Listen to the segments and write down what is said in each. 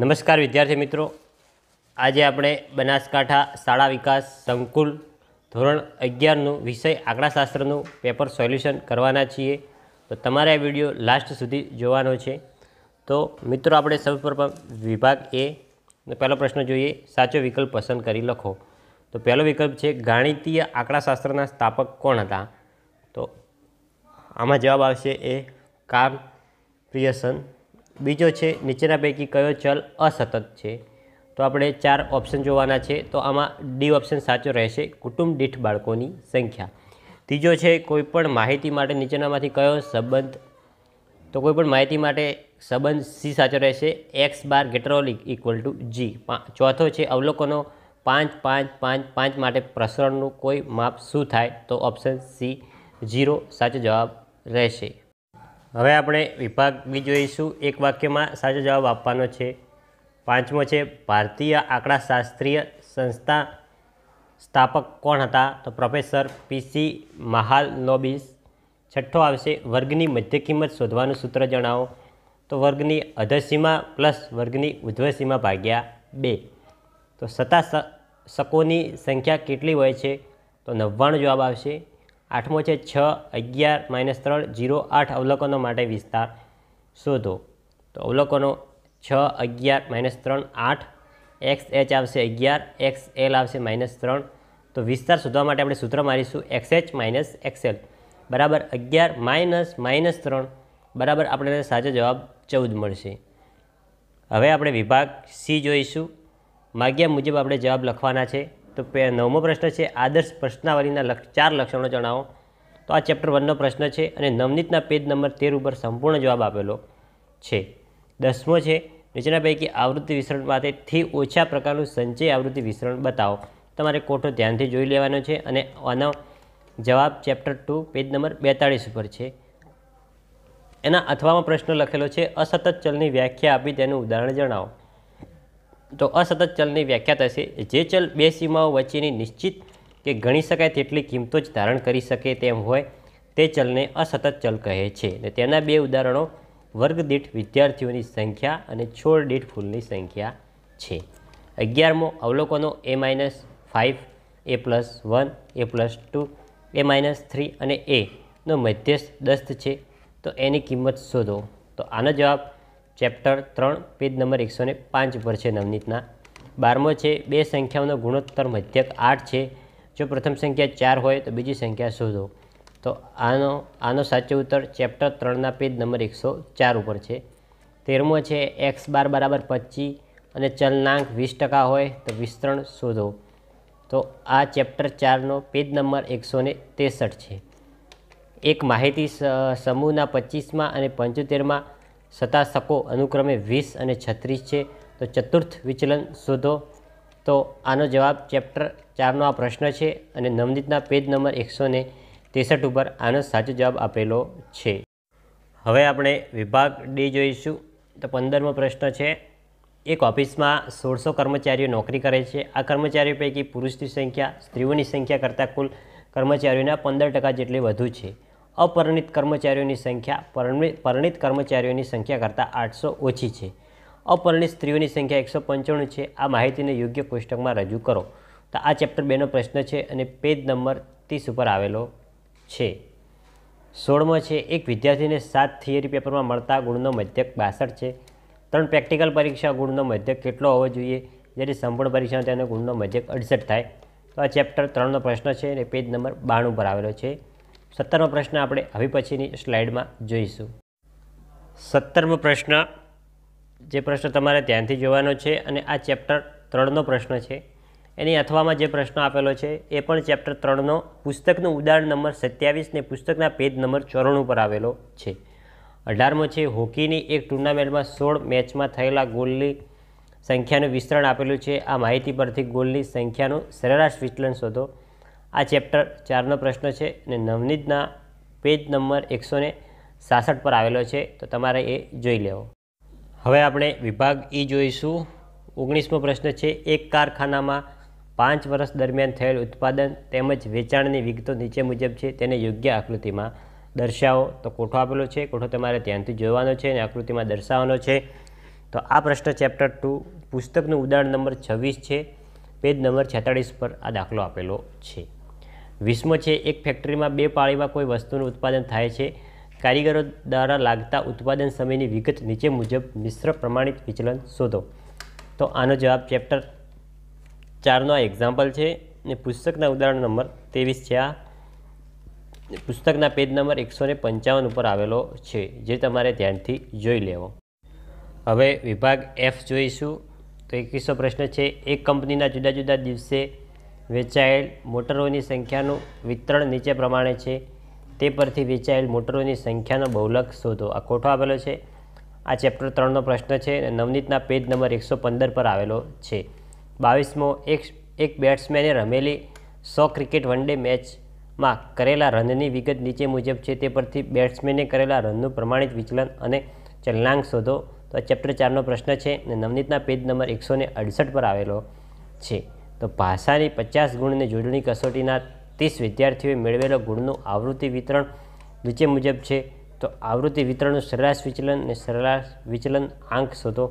નમસ્કાર વિદ્યાર્થી મિત્રો આજે આપણે બનાસકાંઠા શાળા વિકાસ સંકુલ ધોરણ અગિયારનું વિષય આંકડાશાસ્ત્રનું પેપર સોલ્યુશન કરવાના છીએ તો તમારે આ વિડીયો લાસ્ટ સુધી જોવાનો છે તો મિત્રો આપણે સૌપ્રથમ વિભાગ એ પહેલો પ્રશ્ન જોઈએ સાચો વિકલ્પ પસંદ કરી લખો તો પહેલો વિકલ્પ છે ગાણિતીય આંકડાશાસ્ત્રના સ્થાપક કોણ હતા તો આમાં જવાબ આવશે એ કાર્લ પ્રિયસન બીજો છે નીચેના પૈકી કયો ચલ અસતત છે તો આપણે ચાર ઓપ્શન જોવાના છે તો આમાં ડી ઓપ્શન સાચો રહેશે કુટુંબ દીઠ બાળકોની સંખ્યા ત્રીજો છે કોઈપણ માહિતી માટે નીચેનામાંથી કયો સંબંધ તો કોઈપણ માહિતી માટે સંબંધ સી સાચો રહેશે એક્સ બાર ગેટરોલિક ઇક્વલ ટુ જી ચોથો છે અવલોકનો પાંચ પાંચ પાંચ પાંચ માટે પ્રસરણનું કોઈ માપ શું થાય તો ઓપ્શન સી ઝીરો સાચો જવાબ રહેશે હવે આપણે વિભાગ બી જોઈશું એક વાક્યમાં સાચો જવાબ આપવાનો છે પાંચમો છે ભારતીય આંકડાશાસ્ત્રીય સંસ્થા સ્થાપક કોણ હતા તો પ્રોફેસર પીસી મહાલ મહાલનોબિસ છઠ્ઠો આવશે વર્ગની મધ્ય કિંમત શોધવાનું સૂત્ર જણાવો તો વર્ગની અધસીમા પ્લસ વર્ગની ઉધ્વસીમા ભાગ્યા બે તો સત્તા શકોની સંખ્યા કેટલી હોય છે તો નવ્વાણું જવાબ આવશે આઠમો છે છ અગિયાર માઇનસ ત્રણ જીરો આઠ અવલોકનો માટે વિસ્તાર શોધો તો અવલોકનો છ અગિયાર માઇનસ ત્રણ આઠ એક્સ એચ આવશે અગિયાર એક્સ એલ આવશે માઇનસ ત્રણ તો વિસ્તાર શોધવા માટે આપણે સૂત્ર મારીશું એક્સ એચ માઇનસ એક્સએલ બરાબર અગિયાર માઇનસ માઇનસ ત્રણ બરાબર આપણને સાચો જવાબ ચૌદ મળશે હવે આપણે વિભાગ સી જોઈશું માગ્યા મુજબ આપણે જવાબ લખવાના છે તો નવમો પ્રશ્ન છે આદર્શ પ્રશ્નાવલીના ચાર લક્ષણો જણાવો તો આ ચેપ્ટર વનનો પ્રશ્ન છે અને નવનીતના પેજ નંબર તેર ઉપર સંપૂર્ણ જવાબ આપેલો છે દસમો છે નીચેના પૈકી આવૃત્તિ વિસરણ માટેથી ઓછા પ્રકારનું સંચય આવૃત્તિ વિસરણ બતાવો તમારે કોઠો ધ્યાનથી જોઈ લેવાનો છે અને આનો જવાબ ચેપ્ટર ટુ પેજ નંબર બેતાળીસ ઉપર છે એના અથવામાં પ્રશ્ન લખેલો છે અસતત ચલની વ્યાખ્યા આપી તેનું ઉદાહરણ જણાવો તો અસતત ચલની વ્યાખ્યા થશે જે ચલ બે સીમાઓ વચ્ચેની નિશ્ચિત કે ગણી શકાય તેટલી કિંમતો જ ધારણ કરી શકે તેમ હોય તે ચલને અસતત ચલ કહે છે ને તેના બે ઉદાહરણો વર્ગ દીઠ વિદ્યાર્થીઓની સંખ્યા અને છોડ દીઠ ફૂલની સંખ્યા છે અગિયારમો અવલોકનો a minus five a plus one a plus two a minus three અને એનો મધ્યસ્થ દસ્ત છે તો એની કિંમત શોધો તો આનો જવાબ ચેપ્ટર ત્રણ પેજ નંબર એકસો ને પાંચ પર છે નવનીતના બારમો છે બે સંખ્યાઓનો ગુણોત્તર મધ્યક આઠ છે જો પ્રથમ સંખ્યા ચાર હોય તો બીજી સંખ્યા શોધો તો આનો આનો સાચો ઉત્તર ચેપ્ટર ત્રણના પેજ નંબર એકસો ચાર ઉપર છે તેરમો છે એક્સ બાર બરાબર પચીસ અને ચલનાંક વીસ ટકા હોય તો વિસ્તરણ શોધો તો આ ચેપ્ટર ચારનો પેજ નંબર એકસો ત્રેસઠ છે એક માહિતી સમૂહના પચીસમાં અને પંચોતેરમાં શતાશકો અનુક્રમે વીસ અને છત્રીસ છે તો ચતુર્થ વિચલન શોધો તો આનો જવાબ ચેપ્ટર ચારનો આ પ્રશ્ન છે અને નવનીતના પેજ નંબર એકસો ને ત્રેસઠ ઉપર આનો સાચો જવાબ આપેલો છે હવે આપણે વિભાગ ડી જોઈશું તો પંદરમો પ્રશ્ન છે એક ઓફિસમાં સોળસો કર્મચારીઓ નોકરી કરે છે આ કર્મચારીઓ પૈકી પુરુષની સંખ્યા સ્ત્રીઓની સંખ્યા કરતાં કુલ કર્મચારીઓના પંદર ટકા જેટલી વધુ છે અપરિણિત કર્મચારીઓની સંખ્યા પરિણિત કર્મચારીઓની સંખ્યા કરતાં આઠસો ઓછી છે અપરિણિત સ્ત્રીઓની સંખ્યા એકસો પંચાણું છે આ માહિતીને યોગ્ય કોષ્ટકમાં રજૂ કરો તો આ ચેપ્ટર બેનો પ્રશ્ન છે અને પેજ નંબર ત્રીસ ઉપર આવેલો છે સોળમો છે એક વિદ્યાર્થીને સાત થિયરી પેપરમાં મળતા ગુણનો મધ્યક બાસઠ છે ત્રણ પ્રેક્ટિકલ પરીક્ષા ગુણનો મધ્યક કેટલો હોવો જોઈએ જ્યારે સંપૂર્ણ પરીક્ષામાં તેનો ગુણનો મધ્યક અડસઠ થાય તો આ ચેપ્ટર ત્રણનો પ્રશ્ન છે અને પેજ નંબર બાણું પર આવેલો છે સત્તરમો પ્રશ્ન આપણે હવે પછીની સ્લાઇડમાં જોઈશું સત્તરમો પ્રશ્ન જે પ્રશ્ન તમારે ધ્યાનથી જોવાનો છે અને આ ચેપ્ટર ત્રણનો પ્રશ્ન છે એની અથવામાં જે પ્રશ્ન આપેલો છે એ પણ ચેપ્ટર ત્રણનો પુસ્તકનું ઉદાહરણ નંબર સત્યાવીસ ને પુસ્તકના પેજ નંબર ચોરાણું પર આવેલો છે અઢારમો છે હોકીની એક ટુર્નામેન્ટમાં સોળ મેચમાં થયેલા ગોલની સંખ્યાનું વિસ્તરણ આપેલું છે આ માહિતી પરથી ગોલની સંખ્યાનું સરેરાશ વિચલન શોધો આ ચેપ્ટર ચારનો પ્રશ્ન છે અને નવનીતના પેજ નંબર એકસો સાસઠ પર આવેલો છે તો તમારે એ જોઈ લેવો હવે આપણે વિભાગ ઈ જોઈશું ઓગણીસમો પ્રશ્ન છે એક કારખાનામાં પાંચ વર્ષ દરમિયાન થયેલ ઉત્પાદન તેમજ વેચાણની વિગતો નીચે મુજબ છે તેને યોગ્ય આકૃતિમાં દર્શાવો તો કોઠો આપેલો છે કોઠો તમારે ધ્યાનથી જોવાનો છે અને આકૃતિમાં દર્શાવવાનો છે તો આ પ્રશ્ન ચેપ્ટર ટુ પુસ્તકનું ઉદાહરણ નંબર છવ્વીસ છે પેજ નંબર છેતાળીસ પર આ દાખલો આપેલો છે વીસમો છે એક ફેક્ટરીમાં બે પાળીમાં કોઈ વસ્તુનું ઉત્પાદન થાય છે કારીગરો દ્વારા લાગતા ઉત્પાદન સમયની વિગત નીચે મુજબ મિશ્ર પ્રમાણિત વિચલન શોધો તો આનો જવાબ ચેપ્ટર ચારનો આ એક્ઝામ્પલ છે ને પુસ્તકના ઉદાહરણ નંબર ત્રેવીસ છે આ પુસ્તકના પેજ નંબર એકસો ને પંચાવન ઉપર આવેલો છે જે તમારે ધ્યાનથી જોઈ લેવો હવે વિભાગ એફ જોઈશું તો એકવીસો પ્રશ્ન છે એક કંપનીના જુદા જુદા દિવસે વેચાયેલ મોટરોની સંખ્યાનું વિતરણ નીચે પ્રમાણે છે તે પરથી વેચાયેલ મોટરોની સંખ્યાનો બહુલક શોધો આ કોઠો આવેલો છે આ ચેપ્ટર ત્રણનો પ્રશ્ન છે અને નવનીતના પેજ નંબર એકસો પંદર પર આવેલો છે બાવીસમો એક એક બેટ્સમેને રમેલી સો ક્રિકેટ વન ડે મેચમાં કરેલા રનની વિગત નીચે મુજબ છે તે પરથી બેટ્સમેને કરેલા રનનું પ્રમાણિત વિચલન અને ચલનાંક શોધો તો આ ચેપ્ટર ચારનો પ્રશ્ન છે અને નવનીતના પેજ નંબર એકસો અડસઠ પર આવેલો છે તો ભાષાની પચાસ ગુણને જોડણી કસોટીના ત્રીસ વિદ્યાર્થીઓએ મેળવેલો ગુણનું આવૃત્તિ વિતરણ નીચે મુજબ છે તો આવૃત્તિ વિતરણનું સરેરાશ વિચલન અને સરેરાશ વિચલન આંક શોધો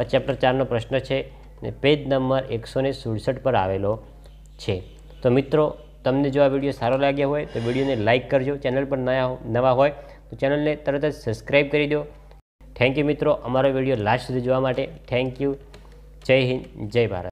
આ ચેપ્ટર ચારનો પ્રશ્ન છે અને પેજ નંબર એકસો સુડસઠ પર આવેલો છે તો મિત્રો તમને જો આ વિડીયો સારો લાગ્યો હોય તો વિડીયોને લાઇક કરજો ચેનલ પર નયા નવા હોય તો ચેનલને તરત જ સબસ્ક્રાઈબ કરી દો થેન્ક યુ મિત્રો અમારો વિડીયો લાસ્ટ સુધી જોવા માટે થેન્ક યુ જય હિન્દ જય ભારત